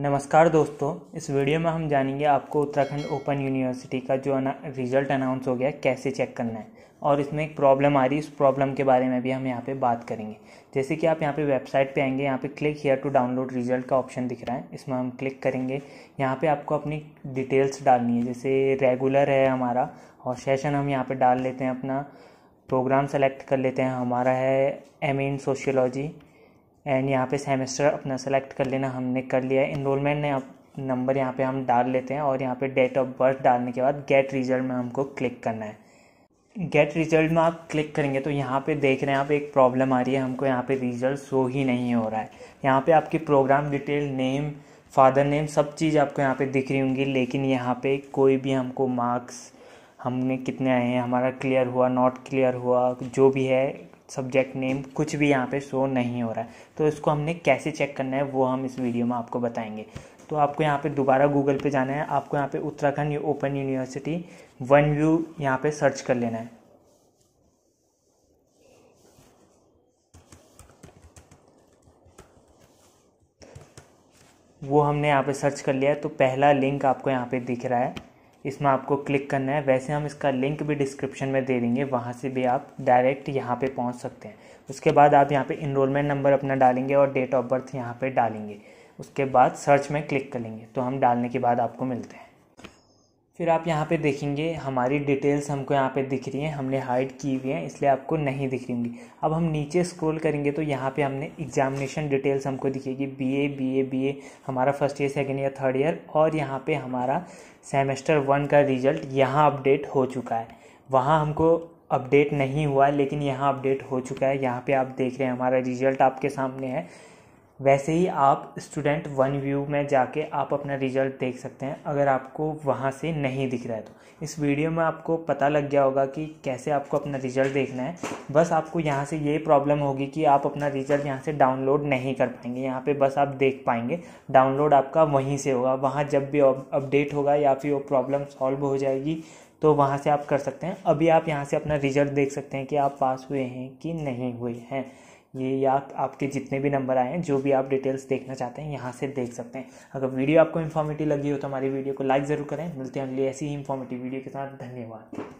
नमस्कार दोस्तों इस वीडियो में हम जानेंगे आपको उत्तराखंड ओपन यूनिवर्सिटी का जो रिज़ल्ट अनाउंस हो गया कैसे चेक करना है और इसमें एक प्रॉब्लम आ रही है उस प्रॉब्लम के बारे में भी हम यहाँ पे बात करेंगे जैसे कि आप यहाँ पे वेबसाइट पे आएंगे यहाँ पे click here to download result का ऑप्शन दिख रहा है इसमें हम क्लिक करेंगे यहाँ पे आपको अपनी डिटेल्स डालनी है जैसे रेगुलर है हमारा और सेशन हम यहाँ पर डाल लेते हैं अपना प्रोग्राम सेलेक्ट कर लेते हैं हमारा है एम इन सोशियोलॉजी एंड यहाँ पे सेमेस्टर अपना सेलेक्ट कर लेना हमने कर लिया है इनरोलमेंट ने नंबर यहाँ पे हम डाल लेते हैं और यहाँ पे डेट ऑफ बर्थ डालने के बाद गेट रिजल्ट में हमको क्लिक करना है गेट रिजल्ट में आप क्लिक करेंगे तो यहाँ पे देख रहे हैं आप एक प्रॉब्लम आ रही है हमको यहाँ पे रिजल्ट शो ही नहीं हो रहा है यहाँ पे आपकी program detail name father name सब चीज़ आपको यहाँ पे दिख रही होंगी लेकिन यहाँ पे कोई भी हमको मार्क्स हमने कितने आए हैं हमारा क्लियर हुआ नॉट क्लियर हुआ जो भी है सब्जेक्ट नेम कुछ भी यहाँ पे शो नहीं हो रहा है तो इसको हमने कैसे चेक करना है वो हम इस वीडियो में आपको बताएंगे तो आपको यहाँ पे दोबारा गूगल पे जाना है आपको यहाँ पे Uttarakhand open university one view यहाँ पे सर्च कर लेना है वो हमने यहाँ पे सर्च कर लिया है तो पहला लिंक आपको यहाँ पे दिख रहा है इसमें आपको क्लिक करना है वैसे हम इसका लिंक भी डिस्क्रिप्शन में दे देंगे वहाँ से भी आप डायरेक्ट यहाँ पे पहुँच सकते हैं उसके बाद आप यहाँ पे इनरोलमेंट नंबर अपना डालेंगे और डेट ऑफ बर्थ यहाँ पे डालेंगे उसके बाद सर्च में क्लिक करेंगे तो हम डालने के बाद आपको मिलते हैं फिर आप यहाँ पे देखेंगे हमारी डिटेल्स हमको यहाँ पे दिख रही हैं हमने हाइड की हुई हैं इसलिए आपको नहीं दिख रही होंगी अब हम नीचे स्क्रॉल करेंगे तो यहाँ पे हमने एग्जामिनेशन डिटेल्स हमको दिखेगी बीए बीए बीए हमारा first year second year third year और यहाँ पे हमारा सेमेस्टर वन का रिजल्ट यहाँ अपडेट हो चुका है वहाँ हमको अपडेट नहीं हुआ लेकिन यहाँ अपडेट हो चुका है यहाँ पर आप देख रहे हैं हमारा रिजल्ट आपके सामने है वैसे ही आप स्टूडेंट वन व्यू में जाके आप अपना रिजल्ट देख सकते हैं अगर आपको वहाँ से नहीं दिख रहा है तो इस वीडियो में आपको पता लग गया होगा कि कैसे आपको अपना रिजल्ट देखना है बस आपको यहाँ से ये प्रॉब्लम होगी कि आप अपना रिजल्ट यहाँ से डाउनलोड नहीं कर पाएंगे यहाँ पे बस आप देख पाएंगे डाउनलोड आपका वहीं से होगा वहाँ जब भी अपडेट होगा या फिर वो प्रॉब्लम सॉल्व हो जाएगी तो वहाँ से आप कर सकते हैं अभी आप यहाँ से अपना रिजल्ट देख सकते हैं कि आप पास हुए हैं कि नहीं हुए हैं ये या आपके जितने भी नंबर आए हैं जो भी आप डिटेल्स देखना चाहते हैं यहाँ से देख सकते हैं अगर वीडियो आपको इन्फॉर्मेटिव लगी हो तो हमारी वीडियो को लाइक ज़रूर करें मिलते हैं अगली ऐसी ही इन्फॉर्मेटिव वीडियो के साथ धन्यवाद